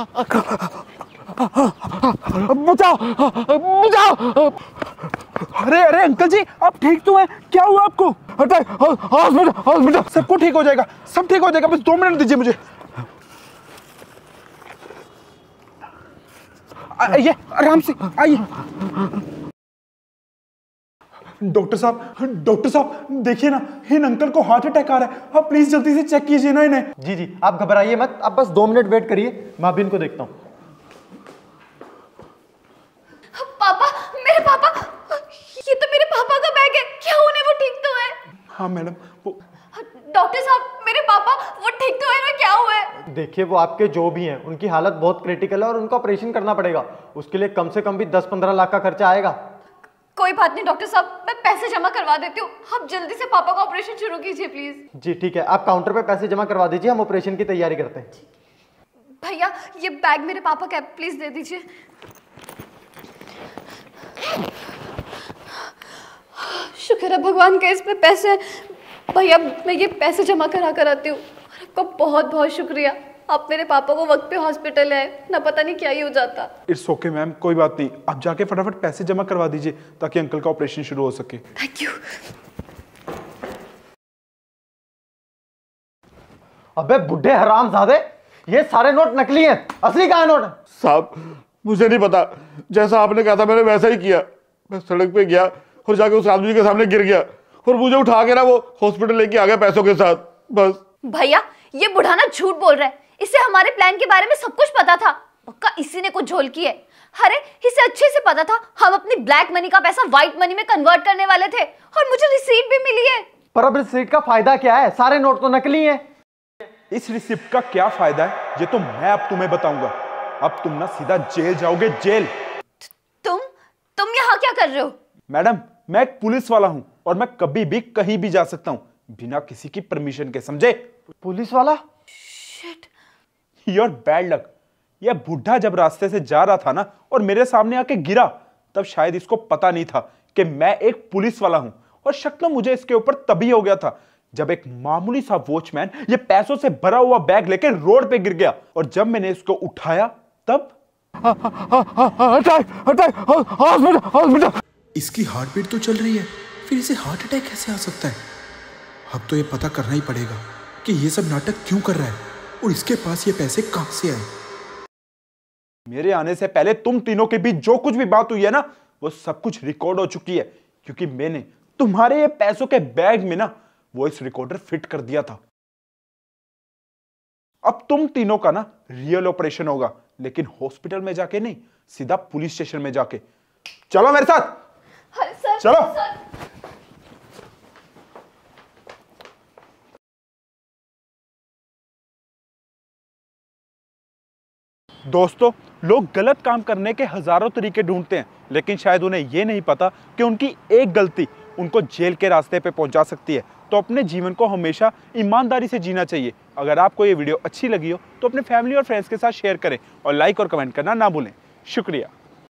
बचाओ बचाओ अरे अरे अंकल जी आप ठीक तो हैं क्या हुआ आपको हॉस्पिटल हॉस्पिटल सबको ठीक हो जाएगा सब ठीक हो जाएगा बस दो मिनट दीजिए मुझे आ, ये आराम से आइए डॉक्टर साहब डॉक्टर साहब देखिए ना इन अंकल को हार्ट अटैक आ रहा है आप प्लीज जल्दी से चेक कीजिए ना इन्हें जी जी आप घबराइए मत आप बस दो मिनट वेट करिए मैं भी इनको देखता हूँ तो तो हाँ मैडम वो डॉक्टर साहब मेरे पापा वो ठीक तो है ना क्या हुआ है देखिए वो आपके जो भी हैं उनकी हालत बहुत क्रिटिकल है और उनका ऑपरेशन करना पड़ेगा उसके लिए कम से कम भी दस पंद्रह लाख का खर्चा आएगा कोई बात नहीं डॉक्टर साहब मैं पैसे जमा करवा देती हूँ आप जल्दी से पापा का ऑपरेशन शुरू कीजिए प्लीज जी ठीक है आप काउंटर पे पैसे जमा करवा दीजिए हम ऑपरेशन की तैयारी करते हैं भैया ये बैग मेरे पापा का प्लीज दे दीजिए शुक्र है भगवान के इसमें पैसे भैया मैं ये पैसे जमा करा कर आती हूँ आपका बहुत बहुत शुक्रिया आप मेरे पापा को वक्त पे हॉस्पिटल है ना पता नहीं क्या ही हो जाता इट्स ओके मैम कोई बात नहीं आप जाके फटाफट पैसे जमा करवा दीजिए ताकि अंकल का ऑपरेशन शुरू हो सके थैंक यू अबे बुढ़े हरामजादे ये सारे नोट नकली हैं असली कहाँ नोट साहब मुझे नहीं पता जैसा आपने कहा था मैंने वैसा ही किया मैं सड़क पे गया और जाके उस आदमी के सामने गिर गया और मुझे उठा के ना वो हॉस्पिटल लेके आ गया पैसों के साथ बस भैया ये बुढ़ाना झूठ बोल रहा है इसे हमारे प्लान के बारे में सब कुछ पता था पक्का इसी ने कुछ झोल की है अरे इसे अच्छे से पता था हम अपनी ब्लैक मनी का पैसा व्हाइट मनी में कन्वर्ट करने वाले थे और मुझे रिसीट भी मिली है पर अब रिसीट का फायदा क्या है सारे नोट तो नकली है इस रिसिप्ट का क्या फायदा है ये तो मैं अब तुम्हें बताऊंगा अब तुम ना सीधा जेल जाओगे जेल तुम तुम यहाँ क्या कर रहे हो मैडम मैं एक पुलिस वाला हूँ और मैं कभी भी कहीं भी जा सकता हूँ बिना किसी की परमिशन के समझे पुलिस वाला शिट योर बैड लक यह बुढ़ा जब रास्ते से जा रहा था ना और मेरे सामने आके गिरा तब शायद इसको पता नहीं था कि मैं एक पुलिस वाला हूं और शक्ल मुझे इसके ऊपर तभी हो गया था जब एक मामूली सा वॉचमैन ये पैसों से भरा हुआ बैग लेके रोड पे गिर गया और जब मैंने इसको उठाया तब इसकी हार्ट बीट तो चल रही है फिर इसे हार्ट अटैक कैसे आ सकता है अब तो ये पता करना ही पड़ेगा कि ये सब नाटक क्यों कर रहा है और इसके पास ये पैसे कहां से आए मेरे आने से पहले तुम तीनों के बीच जो कुछ भी बात हुई है ना वो सब कुछ रिकॉर्ड हो चुकी है क्योंकि मैंने तुम्हारे ये पैसों के बैग में ना वॉइस रिकॉर्डर फिट कर दिया था अब तुम तीनों का ना रियल ऑपरेशन होगा लेकिन हॉस्पिटल में जाके नहीं सीधा पुलिस स्टेशन में जाके चलो मेरे साथ हाँ, सर, चलो सर। दोस्तों लोग गलत काम करने के हज़ारों तरीके ढूंढते हैं लेकिन शायद उन्हें ये नहीं पता कि उनकी एक गलती उनको जेल के रास्ते पर पहुंचा सकती है तो अपने जीवन को हमेशा ईमानदारी से जीना चाहिए अगर आपको ये वीडियो अच्छी लगी हो तो अपने फैमिली और फ्रेंड्स के साथ शेयर करें और लाइक और कमेंट करना ना भूलें शुक्रिया